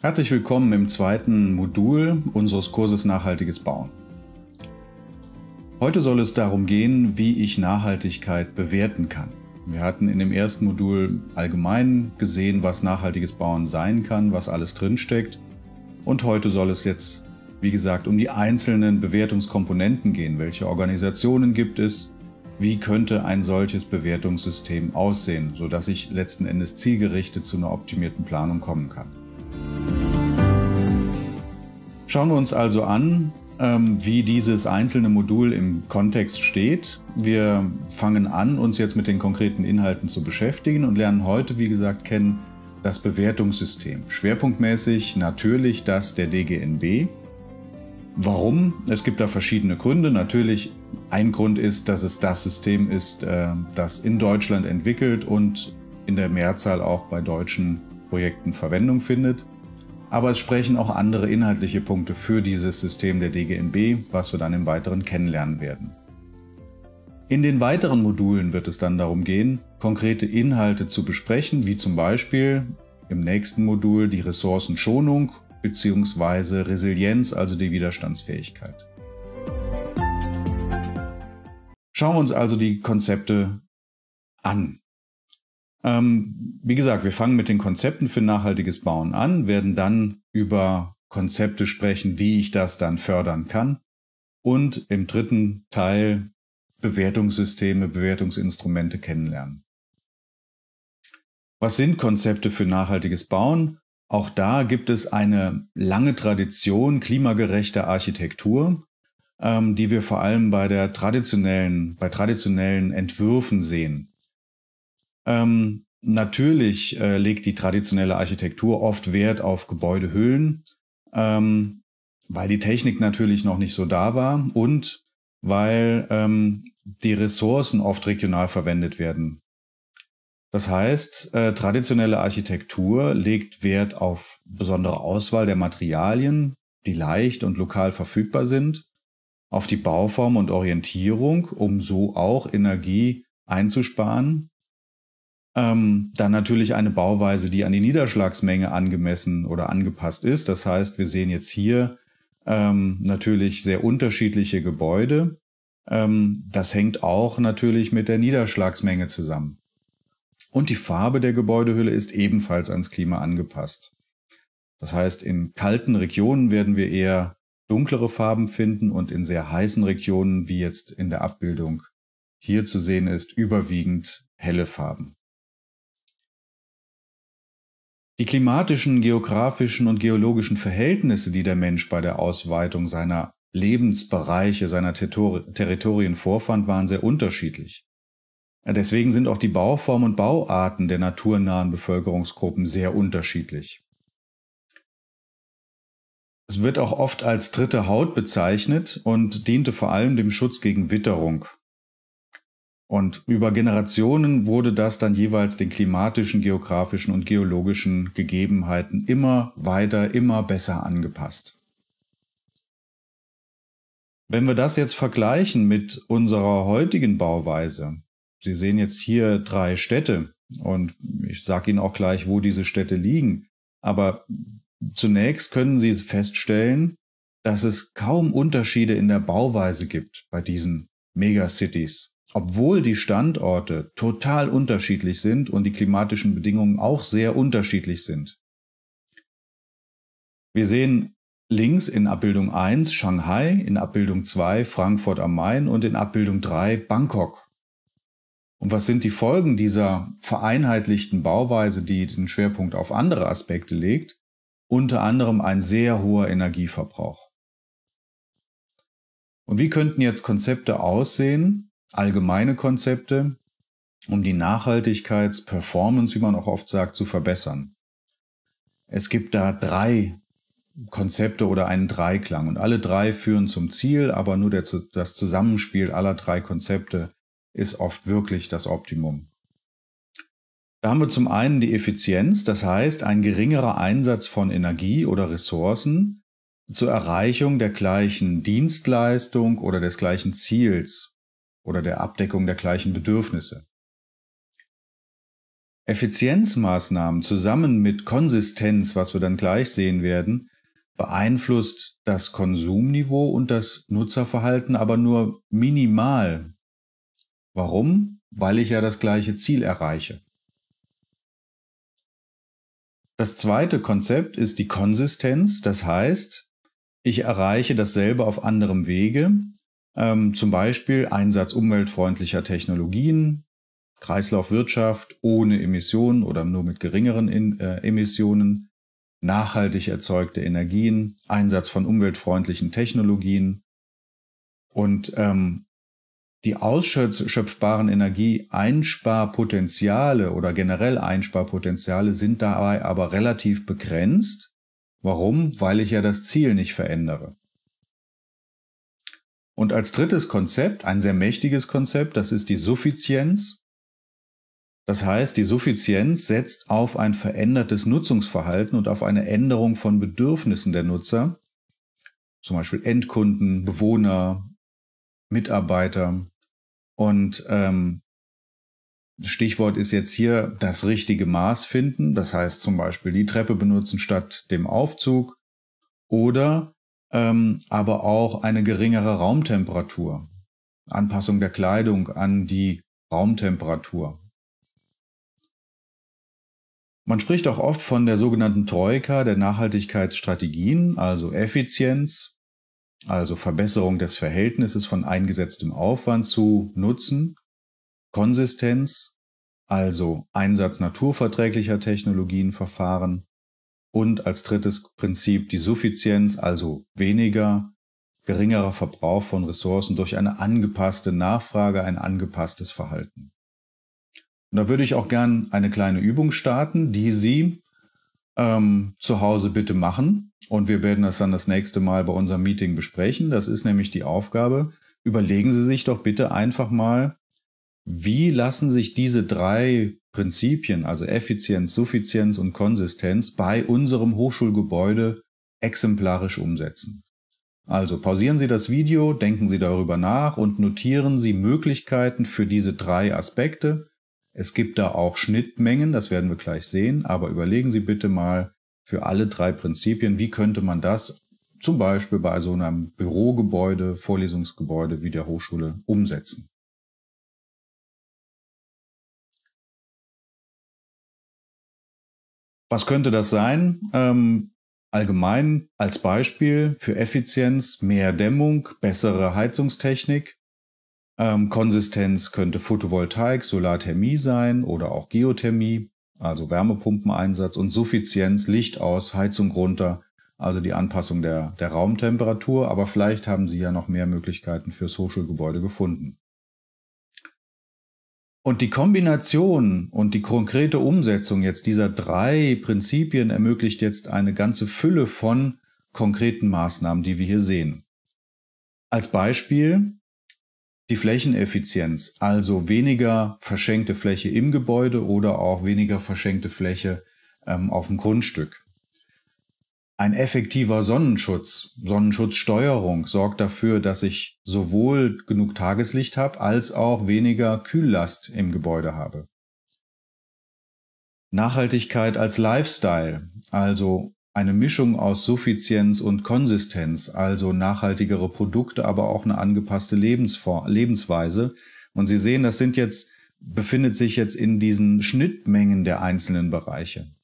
Herzlich willkommen im zweiten Modul unseres Kurses Nachhaltiges Bauen. Heute soll es darum gehen, wie ich Nachhaltigkeit bewerten kann. Wir hatten in dem ersten Modul allgemein gesehen, was nachhaltiges Bauen sein kann, was alles drinsteckt. Und heute soll es jetzt, wie gesagt, um die einzelnen Bewertungskomponenten gehen. Welche Organisationen gibt es? Wie könnte ein solches Bewertungssystem aussehen, sodass ich letzten Endes zielgerichtet zu einer optimierten Planung kommen kann? Schauen wir uns also an, ähm, wie dieses einzelne Modul im Kontext steht. Wir fangen an, uns jetzt mit den konkreten Inhalten zu beschäftigen und lernen heute, wie gesagt, kennen das Bewertungssystem. Schwerpunktmäßig natürlich das der DGNB. Warum? Es gibt da verschiedene Gründe. Natürlich, ein Grund ist, dass es das System ist, äh, das in Deutschland entwickelt und in der Mehrzahl auch bei deutschen Projekten Verwendung findet. Aber es sprechen auch andere inhaltliche Punkte für dieses System der DGNB, was wir dann im Weiteren kennenlernen werden. In den weiteren Modulen wird es dann darum gehen, konkrete Inhalte zu besprechen, wie zum Beispiel im nächsten Modul die Ressourcenschonung bzw. Resilienz, also die Widerstandsfähigkeit. Schauen wir uns also die Konzepte an. Ähm, wie gesagt, wir fangen mit den Konzepten für nachhaltiges Bauen an, werden dann über Konzepte sprechen, wie ich das dann fördern kann. Und im dritten Teil Bewertungssysteme, Bewertungsinstrumente kennenlernen. Was sind Konzepte für nachhaltiges Bauen? Auch da gibt es eine lange Tradition klimagerechter Architektur, ähm, die wir vor allem bei der traditionellen, bei traditionellen Entwürfen sehen. Ähm, natürlich äh, legt die traditionelle Architektur oft Wert auf Gebäudehüllen, ähm, weil die Technik natürlich noch nicht so da war und weil ähm, die Ressourcen oft regional verwendet werden. Das heißt, äh, traditionelle Architektur legt Wert auf besondere Auswahl der Materialien, die leicht und lokal verfügbar sind, auf die Bauform und Orientierung, um so auch Energie einzusparen ähm, dann natürlich eine Bauweise, die an die Niederschlagsmenge angemessen oder angepasst ist. Das heißt, wir sehen jetzt hier ähm, natürlich sehr unterschiedliche Gebäude. Ähm, das hängt auch natürlich mit der Niederschlagsmenge zusammen. Und die Farbe der Gebäudehülle ist ebenfalls ans Klima angepasst. Das heißt, in kalten Regionen werden wir eher dunklere Farben finden und in sehr heißen Regionen, wie jetzt in der Abbildung hier zu sehen ist, überwiegend helle Farben. Die klimatischen, geografischen und geologischen Verhältnisse, die der Mensch bei der Ausweitung seiner Lebensbereiche, seiner Territorien vorfand, waren sehr unterschiedlich. Deswegen sind auch die Bauformen und Bauarten der naturnahen Bevölkerungsgruppen sehr unterschiedlich. Es wird auch oft als dritte Haut bezeichnet und diente vor allem dem Schutz gegen Witterung. Und über Generationen wurde das dann jeweils den klimatischen, geografischen und geologischen Gegebenheiten immer weiter, immer besser angepasst. Wenn wir das jetzt vergleichen mit unserer heutigen Bauweise, Sie sehen jetzt hier drei Städte und ich sage Ihnen auch gleich, wo diese Städte liegen, aber zunächst können Sie feststellen, dass es kaum Unterschiede in der Bauweise gibt bei diesen Megacities obwohl die Standorte total unterschiedlich sind und die klimatischen Bedingungen auch sehr unterschiedlich sind. Wir sehen links in Abbildung 1 Shanghai, in Abbildung 2 Frankfurt am Main und in Abbildung 3 Bangkok. Und was sind die Folgen dieser vereinheitlichten Bauweise, die den Schwerpunkt auf andere Aspekte legt? Unter anderem ein sehr hoher Energieverbrauch. Und wie könnten jetzt Konzepte aussehen, allgemeine Konzepte, um die Nachhaltigkeitsperformance, wie man auch oft sagt, zu verbessern. Es gibt da drei Konzepte oder einen Dreiklang und alle drei führen zum Ziel, aber nur der, das Zusammenspiel aller drei Konzepte ist oft wirklich das Optimum. Da haben wir zum einen die Effizienz, das heißt ein geringerer Einsatz von Energie oder Ressourcen zur Erreichung der gleichen Dienstleistung oder des gleichen Ziels oder der Abdeckung der gleichen Bedürfnisse. Effizienzmaßnahmen zusammen mit Konsistenz, was wir dann gleich sehen werden, beeinflusst das Konsumniveau und das Nutzerverhalten aber nur minimal. Warum? Weil ich ja das gleiche Ziel erreiche. Das zweite Konzept ist die Konsistenz, das heißt, ich erreiche dasselbe auf anderem Wege, ähm, zum Beispiel Einsatz umweltfreundlicher Technologien, Kreislaufwirtschaft ohne Emissionen oder nur mit geringeren in, äh, Emissionen, nachhaltig erzeugte Energien, Einsatz von umweltfreundlichen Technologien. Und ähm, die ausschöpfbaren Energieeinsparpotenziale oder generell Einsparpotenziale sind dabei aber relativ begrenzt. Warum? Weil ich ja das Ziel nicht verändere. Und als drittes Konzept, ein sehr mächtiges Konzept, das ist die Suffizienz. Das heißt, die Suffizienz setzt auf ein verändertes Nutzungsverhalten und auf eine Änderung von Bedürfnissen der Nutzer, zum Beispiel Endkunden, Bewohner, Mitarbeiter. Und ähm, Stichwort ist jetzt hier das richtige Maß finden, das heißt zum Beispiel die Treppe benutzen statt dem Aufzug oder ähm, aber auch eine geringere Raumtemperatur. Anpassung der Kleidung an die Raumtemperatur. Man spricht auch oft von der sogenannten Troika der Nachhaltigkeitsstrategien, also Effizienz, also Verbesserung des Verhältnisses von eingesetztem Aufwand zu Nutzen, Konsistenz, also Einsatz naturverträglicher Technologien, Verfahren und als drittes Prinzip die Suffizienz, also weniger, geringerer Verbrauch von Ressourcen durch eine angepasste Nachfrage, ein angepasstes Verhalten. Und da würde ich auch gern eine kleine Übung starten, die Sie ähm, zu Hause bitte machen. Und wir werden das dann das nächste Mal bei unserem Meeting besprechen. Das ist nämlich die Aufgabe. Überlegen Sie sich doch bitte einfach mal, wie lassen sich diese drei Prinzipien, also Effizienz, Suffizienz und Konsistenz, bei unserem Hochschulgebäude exemplarisch umsetzen. Also pausieren Sie das Video, denken Sie darüber nach und notieren Sie Möglichkeiten für diese drei Aspekte. Es gibt da auch Schnittmengen, das werden wir gleich sehen, aber überlegen Sie bitte mal für alle drei Prinzipien, wie könnte man das zum Beispiel bei so einem Bürogebäude, Vorlesungsgebäude wie der Hochschule umsetzen. Was könnte das sein? Ähm, allgemein als Beispiel für Effizienz, mehr Dämmung, bessere Heizungstechnik. Ähm, Konsistenz könnte Photovoltaik, Solarthermie sein oder auch Geothermie, also Wärmepumpeneinsatz und Suffizienz, Licht aus, Heizung runter, also die Anpassung der, der Raumtemperatur. Aber vielleicht haben Sie ja noch mehr Möglichkeiten für Hochschulgebäude gefunden. Und die Kombination und die konkrete Umsetzung jetzt dieser drei Prinzipien ermöglicht jetzt eine ganze Fülle von konkreten Maßnahmen, die wir hier sehen. Als Beispiel die Flächeneffizienz, also weniger verschenkte Fläche im Gebäude oder auch weniger verschenkte Fläche ähm, auf dem Grundstück. Ein effektiver Sonnenschutz, Sonnenschutzsteuerung sorgt dafür, dass ich sowohl genug Tageslicht habe als auch weniger Kühllast im Gebäude habe. Nachhaltigkeit als Lifestyle, also eine Mischung aus Suffizienz und Konsistenz, also nachhaltigere Produkte, aber auch eine angepasste Lebensform, Lebensweise. Und Sie sehen, das sind jetzt, befindet sich jetzt in diesen Schnittmengen der einzelnen Bereiche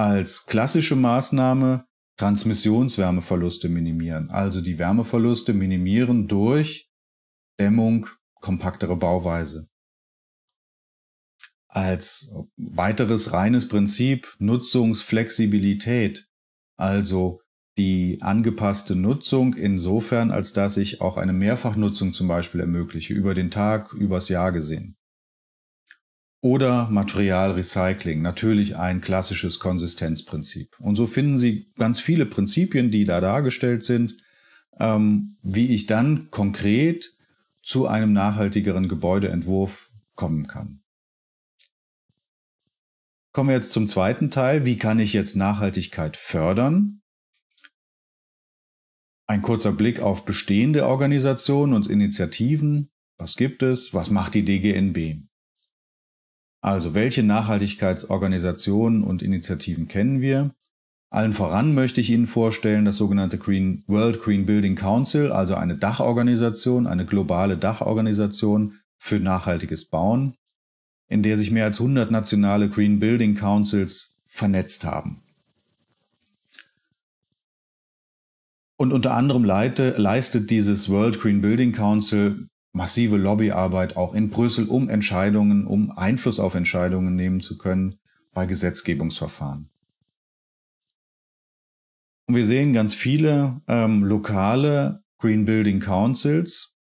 als klassische Maßnahme Transmissionswärmeverluste minimieren. Also die Wärmeverluste minimieren durch Dämmung, kompaktere Bauweise. Als weiteres reines Prinzip Nutzungsflexibilität, also die angepasste Nutzung insofern, als dass ich auch eine Mehrfachnutzung zum Beispiel ermögliche, über den Tag, übers Jahr gesehen. Oder Materialrecycling, natürlich ein klassisches Konsistenzprinzip. Und so finden Sie ganz viele Prinzipien, die da dargestellt sind, ähm, wie ich dann konkret zu einem nachhaltigeren Gebäudeentwurf kommen kann. Kommen wir jetzt zum zweiten Teil. Wie kann ich jetzt Nachhaltigkeit fördern? Ein kurzer Blick auf bestehende Organisationen und Initiativen. Was gibt es? Was macht die DGNB? Also, welche Nachhaltigkeitsorganisationen und Initiativen kennen wir? Allen voran möchte ich Ihnen vorstellen das sogenannte Green World Green Building Council, also eine Dachorganisation, eine globale Dachorganisation für nachhaltiges Bauen, in der sich mehr als 100 nationale Green Building Councils vernetzt haben. Und unter anderem leite, leistet dieses World Green Building Council massive Lobbyarbeit auch in Brüssel, um Entscheidungen, um Einfluss auf Entscheidungen nehmen zu können bei Gesetzgebungsverfahren. Und wir sehen ganz viele ähm, lokale Green Building Councils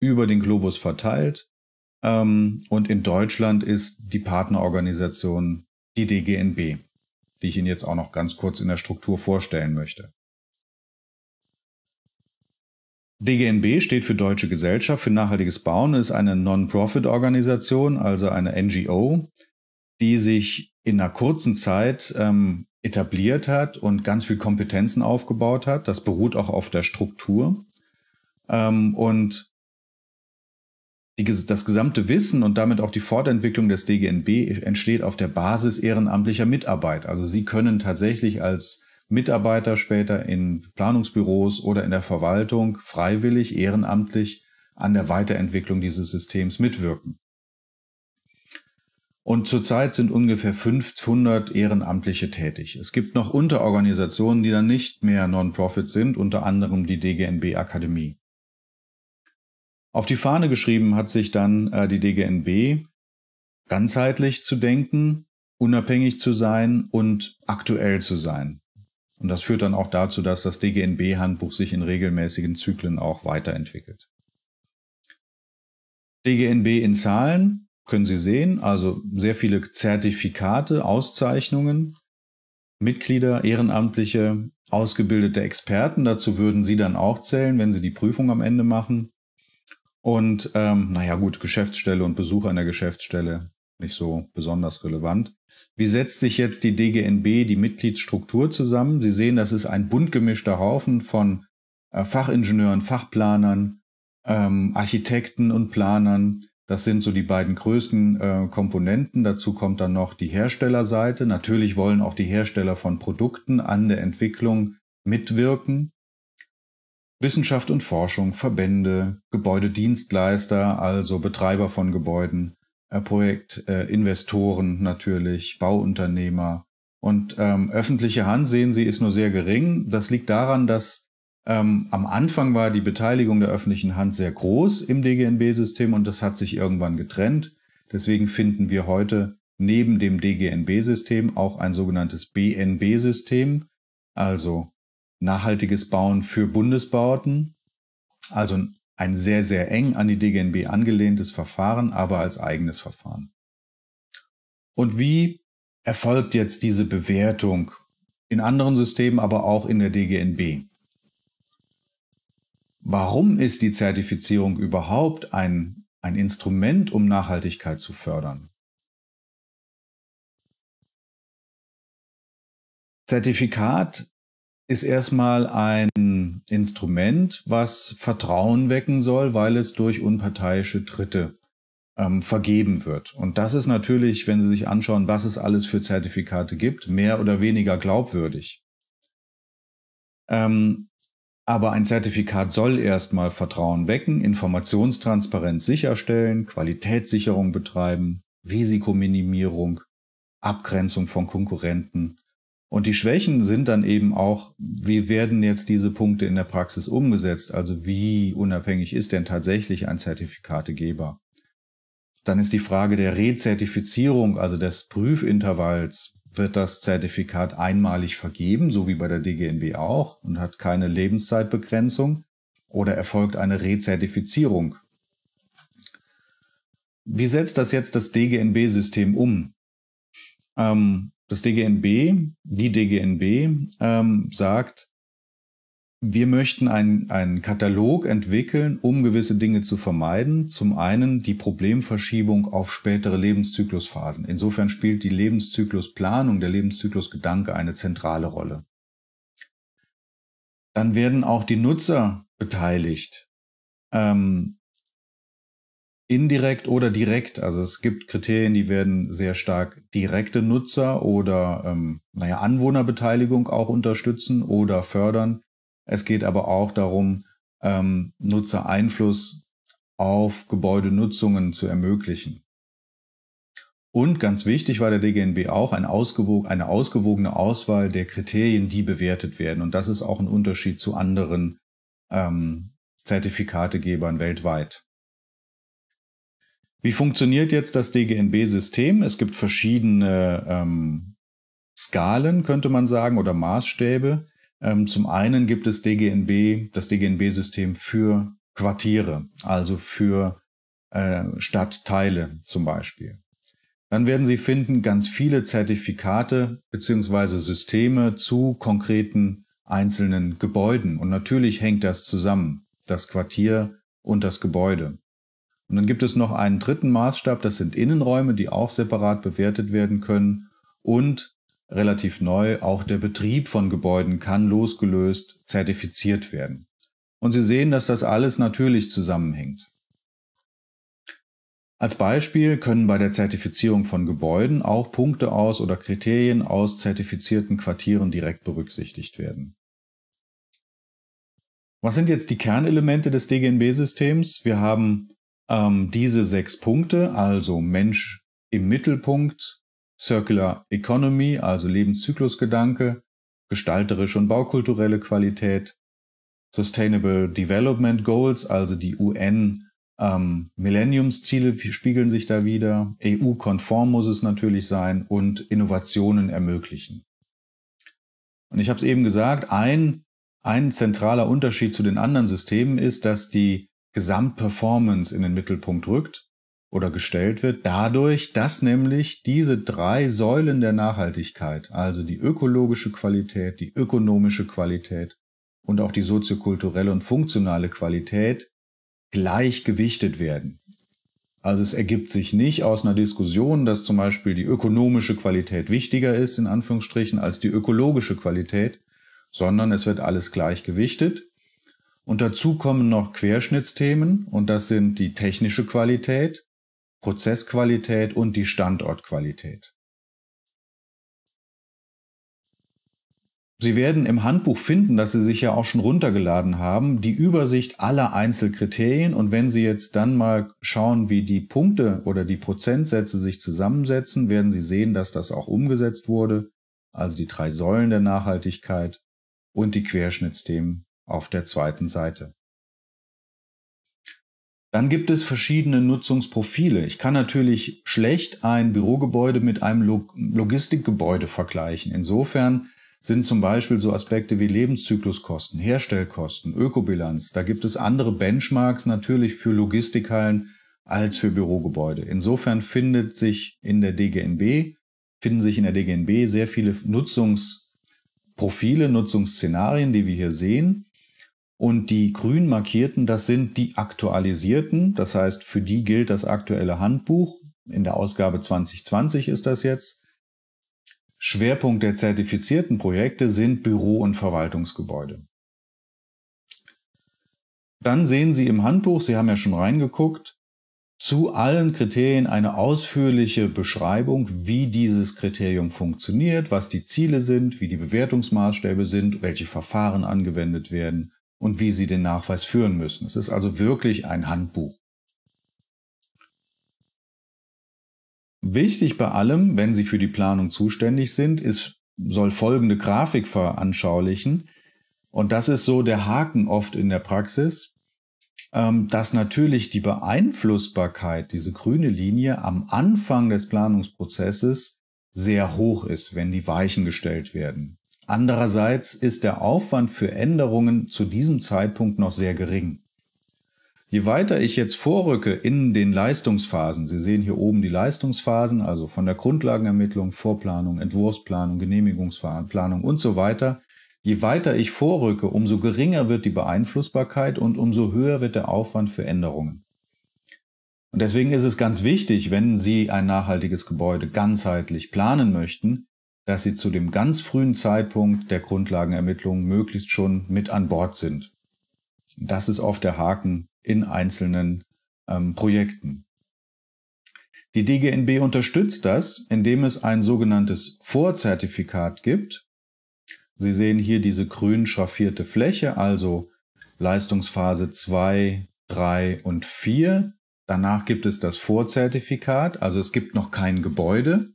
über den Globus verteilt. Ähm, und in Deutschland ist die Partnerorganisation die DGNB, die ich Ihnen jetzt auch noch ganz kurz in der Struktur vorstellen möchte. DGNB steht für Deutsche Gesellschaft für nachhaltiges Bauen, ist eine Non-Profit-Organisation, also eine NGO, die sich in einer kurzen Zeit ähm, etabliert hat und ganz viel Kompetenzen aufgebaut hat. Das beruht auch auf der Struktur. Ähm, und die, das gesamte Wissen und damit auch die Fortentwicklung des DGNB entsteht auf der Basis ehrenamtlicher Mitarbeit. Also Sie können tatsächlich als Mitarbeiter später in Planungsbüros oder in der Verwaltung freiwillig, ehrenamtlich an der Weiterentwicklung dieses Systems mitwirken. Und zurzeit sind ungefähr 500 Ehrenamtliche tätig. Es gibt noch Unterorganisationen, die dann nicht mehr Non-Profit sind, unter anderem die DGNB Akademie. Auf die Fahne geschrieben hat sich dann äh, die DGNB, ganzheitlich zu denken, unabhängig zu sein und aktuell zu sein. Und das führt dann auch dazu, dass das DGNB-Handbuch sich in regelmäßigen Zyklen auch weiterentwickelt. DGNB in Zahlen können Sie sehen, also sehr viele Zertifikate, Auszeichnungen, Mitglieder, Ehrenamtliche, ausgebildete Experten. Dazu würden Sie dann auch zählen, wenn Sie die Prüfung am Ende machen. Und ähm, naja gut, Geschäftsstelle und Besuch der Geschäftsstelle nicht so besonders relevant. Wie setzt sich jetzt die DGNB, die Mitgliedsstruktur zusammen? Sie sehen, das ist ein bunt gemischter Haufen von äh, Fachingenieuren, Fachplanern, ähm, Architekten und Planern. Das sind so die beiden größten äh, Komponenten. Dazu kommt dann noch die Herstellerseite. Natürlich wollen auch die Hersteller von Produkten an der Entwicklung mitwirken. Wissenschaft und Forschung, Verbände, Gebäudedienstleister, also Betreiber von Gebäuden, äh, Projekt, äh, Investoren natürlich, Bauunternehmer. Und ähm, öffentliche Hand sehen Sie ist nur sehr gering. Das liegt daran, dass ähm, am Anfang war die Beteiligung der öffentlichen Hand sehr groß im DGNB-System und das hat sich irgendwann getrennt. Deswegen finden wir heute neben dem DGNB-System auch ein sogenanntes BNB-System, also nachhaltiges Bauen für Bundesbauten, also ein sehr, sehr eng an die DGNB angelehntes Verfahren, aber als eigenes Verfahren. Und wie erfolgt jetzt diese Bewertung in anderen Systemen, aber auch in der DGNB? Warum ist die Zertifizierung überhaupt ein, ein Instrument, um Nachhaltigkeit zu fördern? Zertifikat ist erstmal ein Instrument, was Vertrauen wecken soll, weil es durch unparteiische Dritte ähm, vergeben wird. Und das ist natürlich, wenn Sie sich anschauen, was es alles für Zertifikate gibt, mehr oder weniger glaubwürdig. Ähm, aber ein Zertifikat soll erstmal Vertrauen wecken, Informationstransparenz sicherstellen, Qualitätssicherung betreiben, Risikominimierung, Abgrenzung von Konkurrenten und die Schwächen sind dann eben auch, wie werden jetzt diese Punkte in der Praxis umgesetzt? Also wie unabhängig ist denn tatsächlich ein Zertifikategeber? Dann ist die Frage der Rezertifizierung, also des Prüfintervalls. Wird das Zertifikat einmalig vergeben, so wie bei der DGNB auch, und hat keine Lebenszeitbegrenzung? Oder erfolgt eine Rezertifizierung? Wie setzt das jetzt das DGNB-System um? Ähm, das DGNB, die DGNB ähm, sagt, wir möchten einen, Katalog entwickeln, um gewisse Dinge zu vermeiden. Zum einen die Problemverschiebung auf spätere Lebenszyklusphasen. Insofern spielt die Lebenszyklusplanung, der Lebenszyklusgedanke eine zentrale Rolle. Dann werden auch die Nutzer beteiligt. Ähm, indirekt oder direkt. Also es gibt Kriterien, die werden sehr stark direkte Nutzer oder ähm, naja, Anwohnerbeteiligung auch unterstützen oder fördern. Es geht aber auch darum, ähm, Nutzereinfluss auf Gebäudenutzungen zu ermöglichen. Und ganz wichtig war der DGNB auch ein ausgewogen, eine ausgewogene Auswahl der Kriterien, die bewertet werden. Und das ist auch ein Unterschied zu anderen ähm, Zertifikategebern weltweit. Wie funktioniert jetzt das DGNB-System? Es gibt verschiedene ähm, Skalen, könnte man sagen, oder Maßstäbe. Ähm, zum einen gibt es DGNB, das DGNB-System für Quartiere, also für äh, Stadtteile zum Beispiel. Dann werden Sie finden ganz viele Zertifikate beziehungsweise Systeme zu konkreten einzelnen Gebäuden. Und natürlich hängt das zusammen, das Quartier und das Gebäude. Und dann gibt es noch einen dritten Maßstab, das sind Innenräume, die auch separat bewertet werden können. Und relativ neu, auch der Betrieb von Gebäuden kann losgelöst zertifiziert werden. Und Sie sehen, dass das alles natürlich zusammenhängt. Als Beispiel können bei der Zertifizierung von Gebäuden auch Punkte aus oder Kriterien aus zertifizierten Quartieren direkt berücksichtigt werden. Was sind jetzt die Kernelemente des DGNB-Systems? Wir haben ähm, diese sechs Punkte, also Mensch im Mittelpunkt, Circular Economy, also Lebenszyklusgedanke, gestalterische und baukulturelle Qualität, Sustainable Development Goals, also die UN ähm, Millenniumsziele spiegeln sich da wieder, EU-konform muss es natürlich sein und Innovationen ermöglichen. Und ich habe es eben gesagt, ein, ein zentraler Unterschied zu den anderen Systemen ist, dass die Gesamtperformance in den Mittelpunkt rückt oder gestellt wird, dadurch, dass nämlich diese drei Säulen der Nachhaltigkeit, also die ökologische Qualität, die ökonomische Qualität und auch die soziokulturelle und funktionale Qualität gleich gewichtet werden. Also es ergibt sich nicht aus einer Diskussion, dass zum Beispiel die ökonomische Qualität wichtiger ist, in Anführungsstrichen, als die ökologische Qualität, sondern es wird alles gleich gewichtet und dazu kommen noch Querschnittsthemen und das sind die technische Qualität, Prozessqualität und die Standortqualität. Sie werden im Handbuch finden, dass Sie sich ja auch schon runtergeladen haben, die Übersicht aller Einzelkriterien. Und wenn Sie jetzt dann mal schauen, wie die Punkte oder die Prozentsätze sich zusammensetzen, werden Sie sehen, dass das auch umgesetzt wurde. Also die drei Säulen der Nachhaltigkeit und die Querschnittsthemen auf der zweiten Seite. Dann gibt es verschiedene Nutzungsprofile. Ich kann natürlich schlecht ein Bürogebäude mit einem Logistikgebäude vergleichen. Insofern sind zum Beispiel so Aspekte wie Lebenszykluskosten, Herstellkosten, Ökobilanz. Da gibt es andere Benchmarks natürlich für Logistikhallen als für Bürogebäude. Insofern findet sich in der DGNB, finden sich in der DGNB sehr viele Nutzungsprofile, Nutzungsszenarien, die wir hier sehen. Und die grün markierten, das sind die aktualisierten. Das heißt, für die gilt das aktuelle Handbuch. In der Ausgabe 2020 ist das jetzt. Schwerpunkt der zertifizierten Projekte sind Büro- und Verwaltungsgebäude. Dann sehen Sie im Handbuch, Sie haben ja schon reingeguckt, zu allen Kriterien eine ausführliche Beschreibung, wie dieses Kriterium funktioniert, was die Ziele sind, wie die Bewertungsmaßstäbe sind, welche Verfahren angewendet werden und wie sie den Nachweis führen müssen. Es ist also wirklich ein Handbuch. Wichtig bei allem, wenn Sie für die Planung zuständig sind, ist, soll folgende Grafik veranschaulichen. Und das ist so der Haken oft in der Praxis, ähm, dass natürlich die Beeinflussbarkeit, diese grüne Linie am Anfang des Planungsprozesses sehr hoch ist, wenn die Weichen gestellt werden. Andererseits ist der Aufwand für Änderungen zu diesem Zeitpunkt noch sehr gering. Je weiter ich jetzt vorrücke in den Leistungsphasen, Sie sehen hier oben die Leistungsphasen, also von der Grundlagenermittlung, Vorplanung, Entwurfsplanung, Genehmigungsplanung und so weiter, je weiter ich vorrücke, umso geringer wird die Beeinflussbarkeit und umso höher wird der Aufwand für Änderungen. Und deswegen ist es ganz wichtig, wenn Sie ein nachhaltiges Gebäude ganzheitlich planen möchten, dass sie zu dem ganz frühen Zeitpunkt der Grundlagenermittlung möglichst schon mit an Bord sind. Das ist oft der Haken in einzelnen ähm, Projekten. Die DGNB unterstützt das, indem es ein sogenanntes Vorzertifikat gibt. Sie sehen hier diese grün schraffierte Fläche, also Leistungsphase 2, 3 und 4. Danach gibt es das Vorzertifikat, also es gibt noch kein Gebäude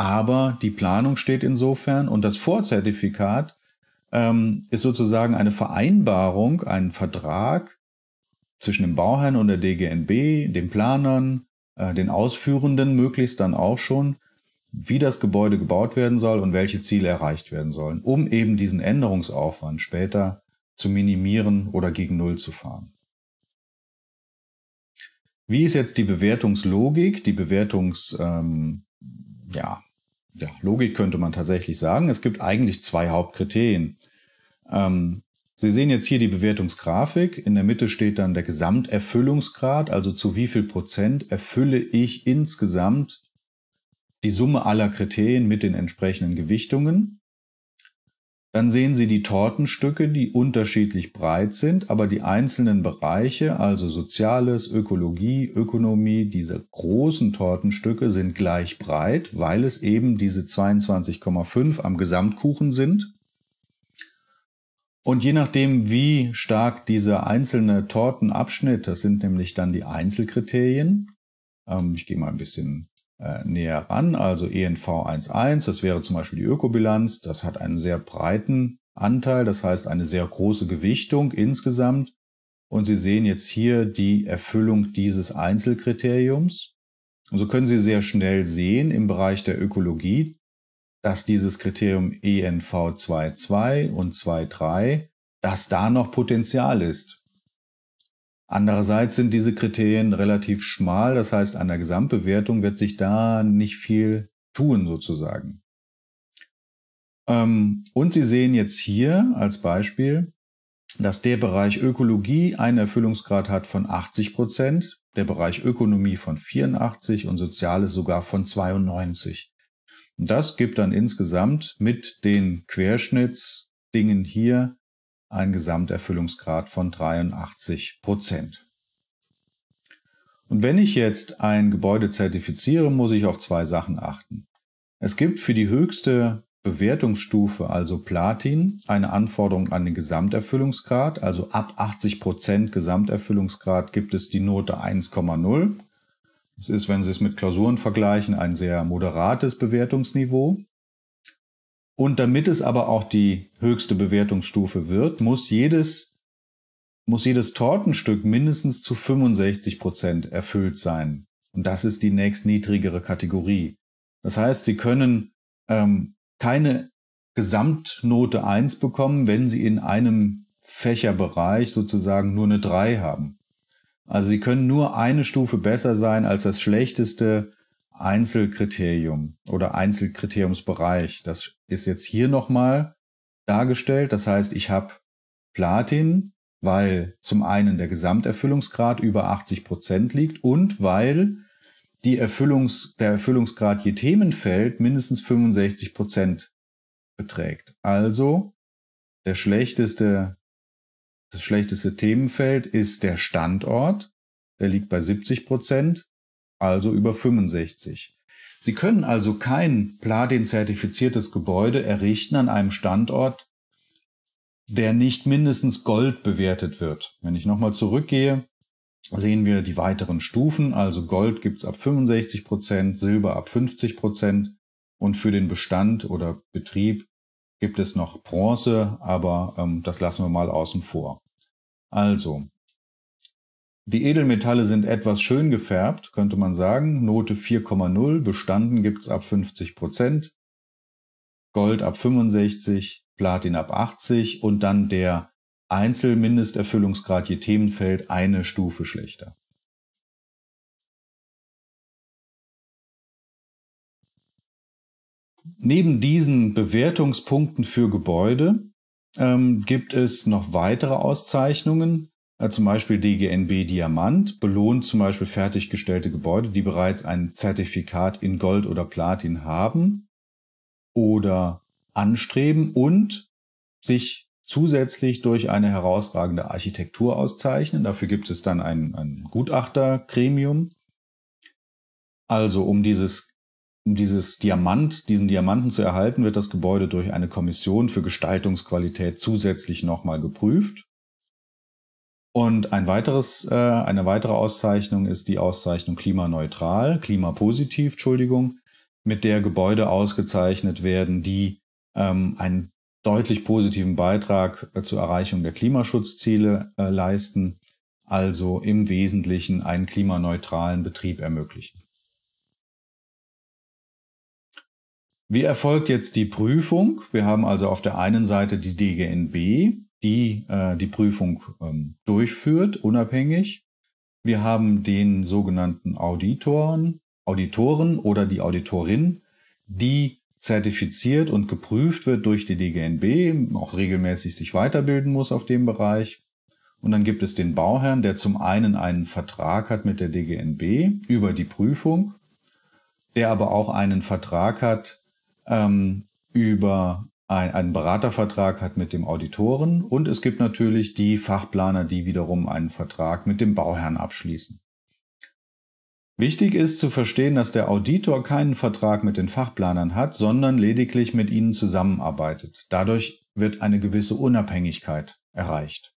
aber die Planung steht insofern und das Vorzertifikat ähm, ist sozusagen eine Vereinbarung, ein Vertrag zwischen dem Bauherrn und der DGNB, den Planern, äh, den Ausführenden möglichst dann auch schon, wie das Gebäude gebaut werden soll und welche Ziele erreicht werden sollen, um eben diesen Änderungsaufwand später zu minimieren oder gegen Null zu fahren. Wie ist jetzt die Bewertungslogik, die Bewertungs, ähm, ja, ja, Logik könnte man tatsächlich sagen. Es gibt eigentlich zwei Hauptkriterien. Ähm, Sie sehen jetzt hier die Bewertungsgrafik. In der Mitte steht dann der Gesamterfüllungsgrad, also zu wie viel Prozent erfülle ich insgesamt die Summe aller Kriterien mit den entsprechenden Gewichtungen. Dann sehen Sie die Tortenstücke, die unterschiedlich breit sind, aber die einzelnen Bereiche, also Soziales, Ökologie, Ökonomie, diese großen Tortenstücke sind gleich breit, weil es eben diese 22,5 am Gesamtkuchen sind. Und je nachdem, wie stark dieser einzelne Tortenabschnitt, das sind nämlich dann die Einzelkriterien, ähm, ich gehe mal ein bisschen äh, näher ran, also ENV 1.1, das wäre zum Beispiel die Ökobilanz, das hat einen sehr breiten Anteil, das heißt eine sehr große Gewichtung insgesamt. Und Sie sehen jetzt hier die Erfüllung dieses Einzelkriteriums. Und so können Sie sehr schnell sehen im Bereich der Ökologie, dass dieses Kriterium ENV 2.2 und 2.3, dass da noch Potenzial ist. Andererseits sind diese Kriterien relativ schmal, das heißt, an der Gesamtbewertung wird sich da nicht viel tun sozusagen. Ähm, und Sie sehen jetzt hier als Beispiel, dass der Bereich Ökologie einen Erfüllungsgrad hat von 80 Prozent, der Bereich Ökonomie von 84 und Soziales sogar von 92. Das gibt dann insgesamt mit den Querschnittsdingen hier ein Gesamterfüllungsgrad von 83 Prozent. Und wenn ich jetzt ein Gebäude zertifiziere, muss ich auf zwei Sachen achten. Es gibt für die höchste Bewertungsstufe, also Platin, eine Anforderung an den Gesamterfüllungsgrad. Also ab 80% Prozent Gesamterfüllungsgrad gibt es die Note 1,0. Das ist, wenn Sie es mit Klausuren vergleichen, ein sehr moderates Bewertungsniveau. Und damit es aber auch die höchste Bewertungsstufe wird, muss jedes, muss jedes Tortenstück mindestens zu 65 Prozent erfüllt sein. Und das ist die nächstniedrigere Kategorie. Das heißt, Sie können ähm, keine Gesamtnote 1 bekommen, wenn Sie in einem Fächerbereich sozusagen nur eine 3 haben. Also Sie können nur eine Stufe besser sein als das schlechteste Einzelkriterium oder Einzelkriteriumsbereich. Das ist jetzt hier nochmal dargestellt. Das heißt, ich habe Platin, weil zum einen der Gesamterfüllungsgrad über 80 Prozent liegt und weil die Erfüllungs-, der Erfüllungsgrad je Themenfeld mindestens 65 Prozent beträgt. Also der schlechteste, das schlechteste Themenfeld ist der Standort. Der liegt bei 70 Prozent also über 65. Sie können also kein Platin-zertifiziertes Gebäude errichten an einem Standort, der nicht mindestens Gold bewertet wird. Wenn ich nochmal zurückgehe, sehen wir die weiteren Stufen. Also Gold gibt's ab 65 Prozent, Silber ab 50 Prozent und für den Bestand oder Betrieb gibt es noch Bronze, aber ähm, das lassen wir mal außen vor. Also die Edelmetalle sind etwas schön gefärbt, könnte man sagen. Note 4,0, bestanden gibt's ab 50 Prozent, Gold ab 65, Platin ab 80 und dann der Einzelmindesterfüllungsgrad je Themenfeld eine Stufe schlechter. Neben diesen Bewertungspunkten für Gebäude ähm, gibt es noch weitere Auszeichnungen. Zum Beispiel DGNB Diamant belohnt zum Beispiel fertiggestellte Gebäude, die bereits ein Zertifikat in Gold oder Platin haben oder anstreben und sich zusätzlich durch eine herausragende Architektur auszeichnen. Dafür gibt es dann ein, ein Gutachtergremium. Also um dieses, um dieses Diamant, diesen Diamanten zu erhalten, wird das Gebäude durch eine Kommission für Gestaltungsqualität zusätzlich nochmal geprüft. Und ein weiteres, äh, eine weitere Auszeichnung ist die Auszeichnung Klimaneutral, Klimapositiv, Entschuldigung, mit der Gebäude ausgezeichnet werden, die ähm, einen deutlich positiven Beitrag äh, zur Erreichung der Klimaschutzziele äh, leisten, also im Wesentlichen einen klimaneutralen Betrieb ermöglichen. Wie erfolgt jetzt die Prüfung? Wir haben also auf der einen Seite die DGNB, die äh, die Prüfung ähm, durchführt, unabhängig. Wir haben den sogenannten Auditoren, Auditoren oder die Auditorin, die zertifiziert und geprüft wird durch die DGNB, auch regelmäßig sich weiterbilden muss auf dem Bereich. Und dann gibt es den Bauherrn, der zum einen einen Vertrag hat mit der DGNB über die Prüfung, der aber auch einen Vertrag hat ähm, über ein, einen Beratervertrag hat mit dem Auditoren und es gibt natürlich die Fachplaner, die wiederum einen Vertrag mit dem Bauherrn abschließen. Wichtig ist zu verstehen, dass der Auditor keinen Vertrag mit den Fachplanern hat, sondern lediglich mit ihnen zusammenarbeitet. Dadurch wird eine gewisse Unabhängigkeit erreicht.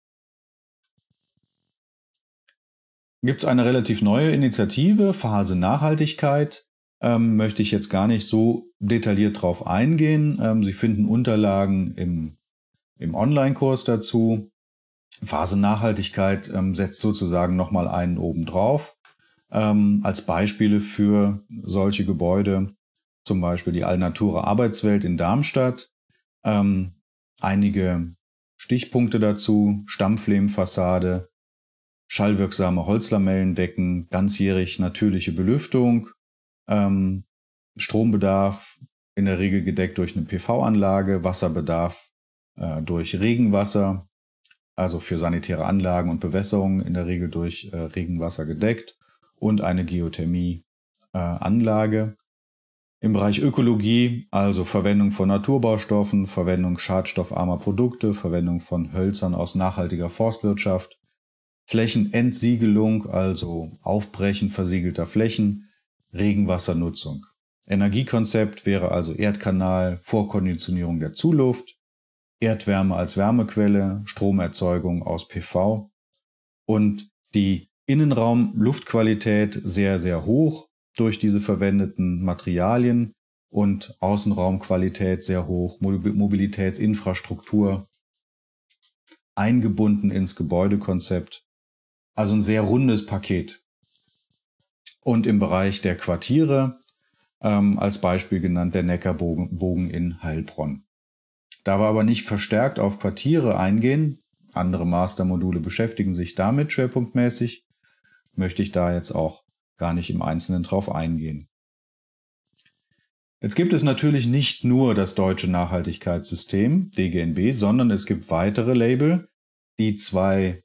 Gibt es eine relativ neue Initiative, Phase Nachhaltigkeit, ähm, möchte ich jetzt gar nicht so detailliert drauf eingehen. Ähm, Sie finden Unterlagen im, im Online-Kurs dazu. Phase Nachhaltigkeit ähm, setzt sozusagen nochmal einen obendrauf. Ähm, als Beispiele für solche Gebäude zum Beispiel die Allnature Arbeitswelt in Darmstadt. Ähm, einige Stichpunkte dazu, Stammflehmfassade, schallwirksame Holzlamellendecken, ganzjährig natürliche Belüftung, ähm, Strombedarf in der Regel gedeckt durch eine PV-Anlage, Wasserbedarf äh, durch Regenwasser, also für sanitäre Anlagen und Bewässerung in der Regel durch äh, Regenwasser gedeckt und eine Geothermie-Anlage. Äh, Im Bereich Ökologie, also Verwendung von Naturbaustoffen, Verwendung schadstoffarmer Produkte, Verwendung von Hölzern aus nachhaltiger Forstwirtschaft, Flächenentsiegelung, also Aufbrechen versiegelter Flächen, Regenwassernutzung. Energiekonzept wäre also Erdkanal, Vorkonditionierung der Zuluft, Erdwärme als Wärmequelle, Stromerzeugung aus PV und die Innenraumluftqualität sehr, sehr hoch durch diese verwendeten Materialien und Außenraumqualität sehr hoch, Mobilitätsinfrastruktur eingebunden ins Gebäudekonzept. Also ein sehr rundes Paket. Und im Bereich der Quartiere ähm, als Beispiel genannt der Neckarbogen in Heilbronn. Da wir aber nicht verstärkt auf Quartiere eingehen, andere Mastermodule beschäftigen sich damit schwerpunktmäßig, möchte ich da jetzt auch gar nicht im Einzelnen drauf eingehen. Jetzt gibt es natürlich nicht nur das deutsche Nachhaltigkeitssystem, DGNB, sondern es gibt weitere Label, die zwei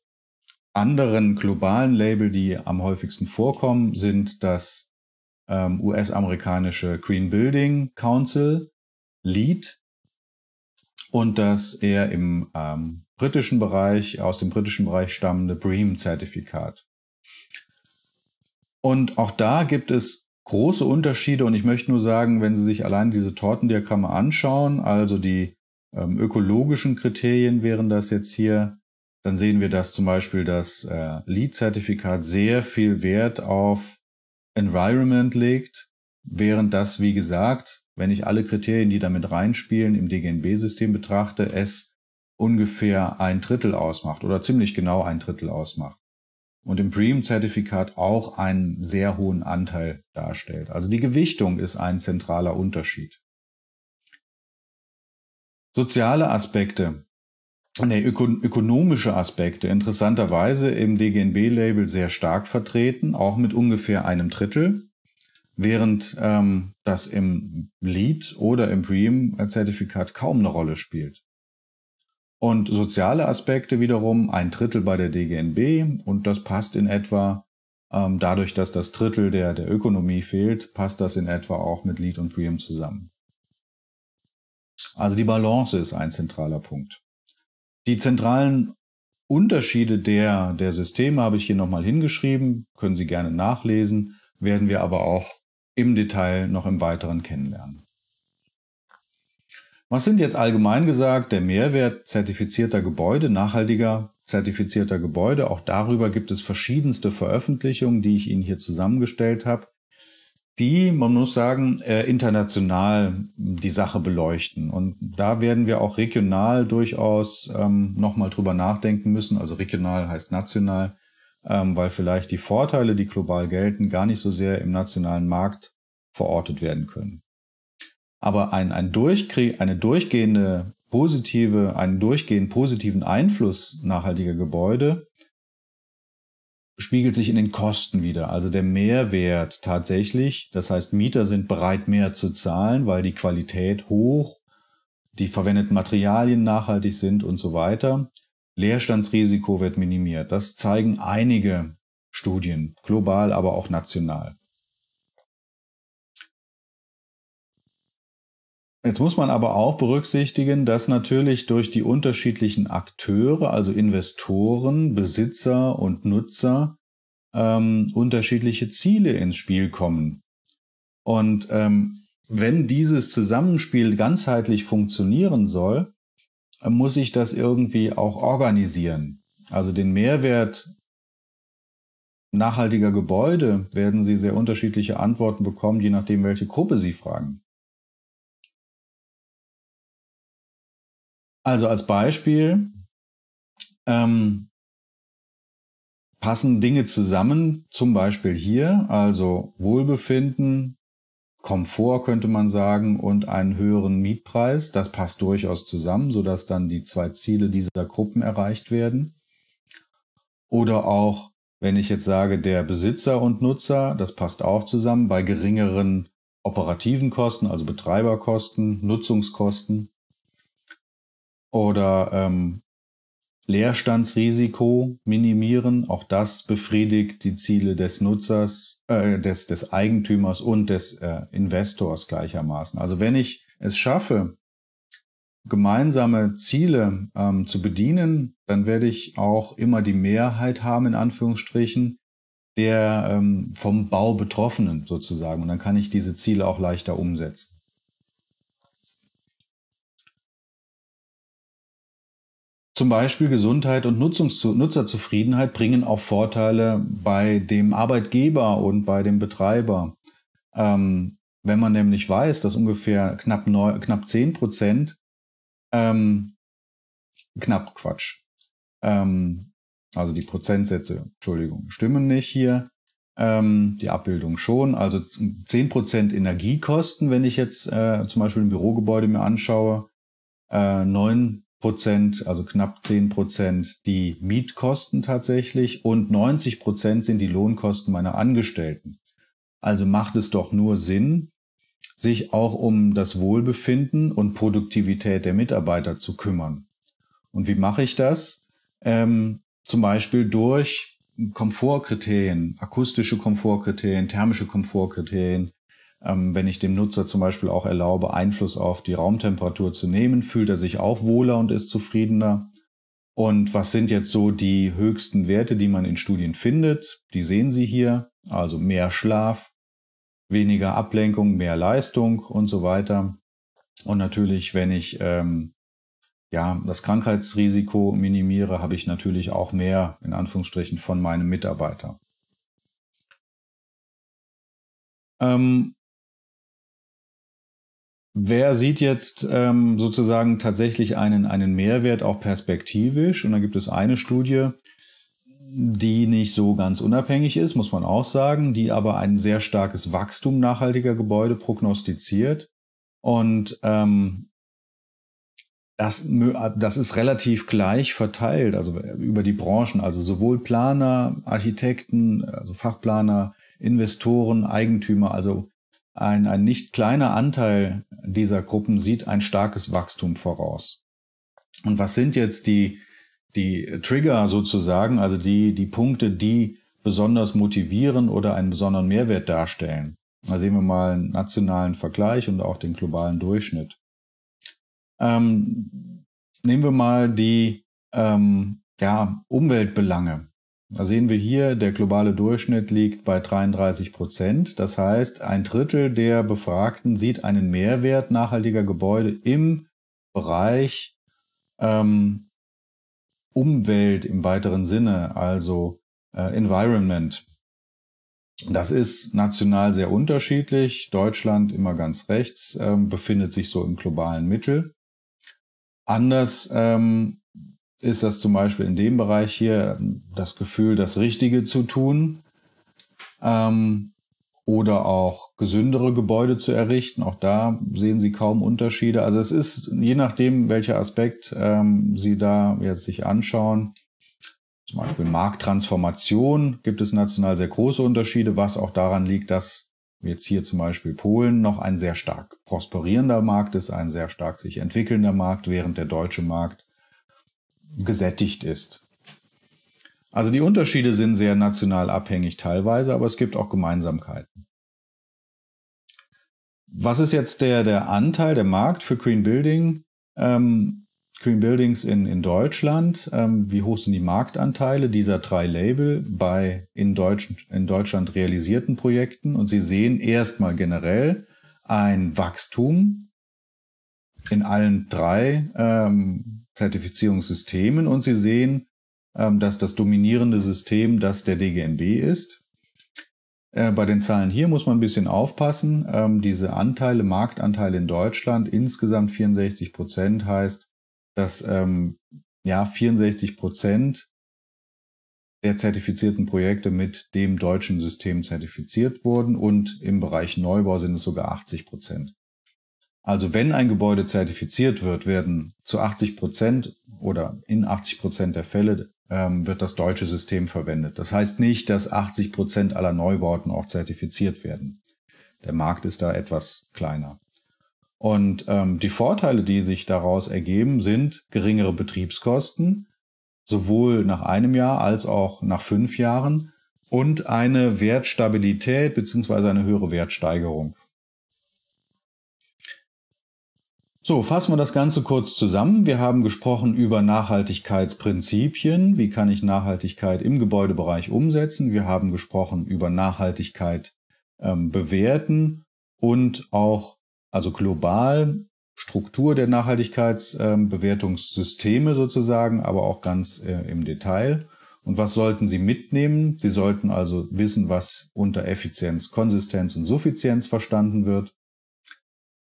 anderen globalen Label, die am häufigsten vorkommen, sind das ähm, US-amerikanische Green Building Council, LEED, und das eher im ähm, britischen Bereich, aus dem britischen Bereich stammende BREEAM-Zertifikat. Und auch da gibt es große Unterschiede und ich möchte nur sagen, wenn Sie sich allein diese Tortendiagramme anschauen, also die ähm, ökologischen Kriterien wären das jetzt hier, dann sehen wir, dass zum Beispiel das äh, Lead-Zertifikat sehr viel Wert auf Environment legt, während das, wie gesagt, wenn ich alle Kriterien, die damit reinspielen, im DGNB-System betrachte, es ungefähr ein Drittel ausmacht oder ziemlich genau ein Drittel ausmacht. Und im Bream-Zertifikat auch einen sehr hohen Anteil darstellt. Also die Gewichtung ist ein zentraler Unterschied. Soziale Aspekte nee, öko ökonomische Aspekte interessanterweise im DGNB-Label sehr stark vertreten, auch mit ungefähr einem Drittel, während ähm, das im Lead oder im Preem-Zertifikat kaum eine Rolle spielt. Und soziale Aspekte wiederum ein Drittel bei der DGNB und das passt in etwa, ähm, dadurch, dass das Drittel der, der Ökonomie fehlt, passt das in etwa auch mit Lead und Preem zusammen. Also die Balance ist ein zentraler Punkt. Die zentralen Unterschiede der, der Systeme habe ich hier nochmal hingeschrieben, können Sie gerne nachlesen, werden wir aber auch im Detail noch im Weiteren kennenlernen. Was sind jetzt allgemein gesagt der Mehrwert zertifizierter Gebäude, nachhaltiger zertifizierter Gebäude? Auch darüber gibt es verschiedenste Veröffentlichungen, die ich Ihnen hier zusammengestellt habe die, man muss sagen, äh, international die Sache beleuchten. Und da werden wir auch regional durchaus ähm, nochmal drüber nachdenken müssen. Also regional heißt national, ähm, weil vielleicht die Vorteile, die global gelten, gar nicht so sehr im nationalen Markt verortet werden können. Aber ein, ein Durchkrieg, eine durchgehende positive, einen durchgehend positiven Einfluss nachhaltiger Gebäude spiegelt sich in den Kosten wieder. Also der Mehrwert tatsächlich, das heißt Mieter sind bereit mehr zu zahlen, weil die Qualität hoch, die verwendeten Materialien nachhaltig sind und so weiter. Leerstandsrisiko wird minimiert. Das zeigen einige Studien, global, aber auch national. Jetzt muss man aber auch berücksichtigen, dass natürlich durch die unterschiedlichen Akteure, also Investoren, Besitzer und Nutzer, ähm, unterschiedliche Ziele ins Spiel kommen. Und ähm, wenn dieses Zusammenspiel ganzheitlich funktionieren soll, muss ich das irgendwie auch organisieren. Also den Mehrwert nachhaltiger Gebäude werden Sie sehr unterschiedliche Antworten bekommen, je nachdem, welche Gruppe Sie fragen. Also als Beispiel ähm, passen Dinge zusammen, zum Beispiel hier, also Wohlbefinden, Komfort könnte man sagen und einen höheren Mietpreis. Das passt durchaus zusammen, sodass dann die zwei Ziele dieser Gruppen erreicht werden. Oder auch, wenn ich jetzt sage, der Besitzer und Nutzer, das passt auch zusammen, bei geringeren operativen Kosten, also Betreiberkosten, Nutzungskosten oder ähm, Leerstandsrisiko minimieren. Auch das befriedigt die Ziele des Nutzers, äh, des, des Eigentümers und des äh, Investors gleichermaßen. Also wenn ich es schaffe, gemeinsame Ziele ähm, zu bedienen, dann werde ich auch immer die Mehrheit haben, in Anführungsstrichen, der ähm, vom Bau Betroffenen sozusagen. Und dann kann ich diese Ziele auch leichter umsetzen. Zum Beispiel Gesundheit und Nutzungs Nutzerzufriedenheit bringen auch Vorteile bei dem Arbeitgeber und bei dem Betreiber. Ähm, wenn man nämlich weiß, dass ungefähr knapp, neu, knapp 10 Prozent, ähm, knapp Quatsch, ähm, also die Prozentsätze, Entschuldigung, stimmen nicht hier, ähm, die Abbildung schon, also 10 Prozent Energiekosten, wenn ich jetzt äh, zum Beispiel ein Bürogebäude mir anschaue, äh, 9 Prozent, also knapp 10 Prozent, die Mietkosten tatsächlich und 90 Prozent sind die Lohnkosten meiner Angestellten. Also macht es doch nur Sinn, sich auch um das Wohlbefinden und Produktivität der Mitarbeiter zu kümmern. Und wie mache ich das? Ähm, zum Beispiel durch Komfortkriterien, akustische Komfortkriterien, thermische Komfortkriterien, ähm, wenn ich dem Nutzer zum Beispiel auch erlaube, Einfluss auf die Raumtemperatur zu nehmen, fühlt er sich auch wohler und ist zufriedener. Und was sind jetzt so die höchsten Werte, die man in Studien findet? Die sehen Sie hier. Also mehr Schlaf, weniger Ablenkung, mehr Leistung und so weiter. Und natürlich, wenn ich ähm, ja, das Krankheitsrisiko minimiere, habe ich natürlich auch mehr, in Anführungsstrichen, von meinem Mitarbeiter. Ähm, Wer sieht jetzt ähm, sozusagen tatsächlich einen, einen Mehrwert auch perspektivisch? Und da gibt es eine Studie, die nicht so ganz unabhängig ist, muss man auch sagen, die aber ein sehr starkes Wachstum nachhaltiger Gebäude prognostiziert. Und ähm, das, das ist relativ gleich verteilt, also über die Branchen, also sowohl Planer, Architekten, also Fachplaner, Investoren, Eigentümer, also ein, ein nicht kleiner Anteil dieser Gruppen sieht ein starkes Wachstum voraus. Und was sind jetzt die, die Trigger sozusagen, also die, die Punkte, die besonders motivieren oder einen besonderen Mehrwert darstellen? Da sehen wir mal einen nationalen Vergleich und auch den globalen Durchschnitt. Ähm, nehmen wir mal die ähm, ja, Umweltbelange. Da sehen wir hier, der globale Durchschnitt liegt bei 33 Prozent. Das heißt, ein Drittel der Befragten sieht einen Mehrwert nachhaltiger Gebäude im Bereich ähm, Umwelt im weiteren Sinne, also äh, Environment. Das ist national sehr unterschiedlich. Deutschland immer ganz rechts, ähm, befindet sich so im globalen Mittel. Anders ähm, ist das zum Beispiel in dem Bereich hier das Gefühl, das Richtige zu tun ähm, oder auch gesündere Gebäude zu errichten. Auch da sehen Sie kaum Unterschiede. Also es ist je nachdem, welcher Aspekt ähm, Sie da jetzt sich anschauen. Zum Beispiel Markttransformation gibt es national sehr große Unterschiede, was auch daran liegt, dass jetzt hier zum Beispiel Polen noch ein sehr stark prosperierender Markt ist, ein sehr stark sich entwickelnder Markt, während der deutsche Markt gesättigt ist. Also die Unterschiede sind sehr national abhängig teilweise, aber es gibt auch Gemeinsamkeiten. Was ist jetzt der, der Anteil, der Markt für Green Building, ähm, Green Buildings in, in Deutschland? Ähm, wie hoch sind die Marktanteile dieser drei Label bei in, Deutsch, in Deutschland realisierten Projekten? Und Sie sehen erstmal generell ein Wachstum in allen drei ähm, Zertifizierungssystemen und Sie sehen, ähm, dass das dominierende System das der DGNB ist. Äh, bei den Zahlen hier muss man ein bisschen aufpassen. Ähm, diese Anteile, Marktanteile in Deutschland, insgesamt 64 Prozent heißt, dass ähm, ja 64 Prozent der zertifizierten Projekte mit dem deutschen System zertifiziert wurden und im Bereich Neubau sind es sogar 80 Prozent. Also wenn ein Gebäude zertifiziert wird, werden zu 80 Prozent oder in 80 Prozent der Fälle ähm, wird das deutsche System verwendet. Das heißt nicht, dass 80 Prozent aller Neubauten auch zertifiziert werden. Der Markt ist da etwas kleiner. Und ähm, die Vorteile, die sich daraus ergeben, sind geringere Betriebskosten, sowohl nach einem Jahr als auch nach fünf Jahren und eine Wertstabilität beziehungsweise eine höhere Wertsteigerung. So, fassen wir das Ganze kurz zusammen. Wir haben gesprochen über Nachhaltigkeitsprinzipien. Wie kann ich Nachhaltigkeit im Gebäudebereich umsetzen? Wir haben gesprochen über Nachhaltigkeit ähm, bewerten und auch, also global, Struktur der Nachhaltigkeitsbewertungssysteme ähm, sozusagen, aber auch ganz äh, im Detail. Und was sollten Sie mitnehmen? Sie sollten also wissen, was unter Effizienz, Konsistenz und Suffizienz verstanden wird.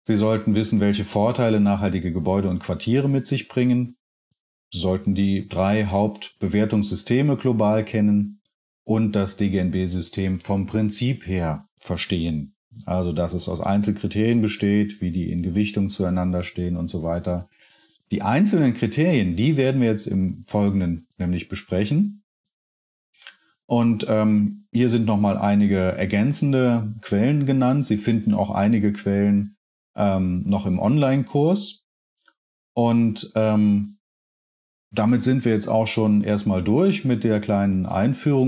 Sie sollten wissen, welche Vorteile nachhaltige Gebäude und Quartiere mit sich bringen. Sie sollten die drei Hauptbewertungssysteme global kennen und das DGNB-System vom Prinzip her verstehen. Also, dass es aus Einzelkriterien besteht, wie die in Gewichtung zueinander stehen und so weiter. Die einzelnen Kriterien, die werden wir jetzt im Folgenden nämlich besprechen. Und ähm, hier sind nochmal einige ergänzende Quellen genannt. Sie finden auch einige Quellen ähm, noch im Online-Kurs. Und ähm, damit sind wir jetzt auch schon erstmal durch mit der kleinen Einführung.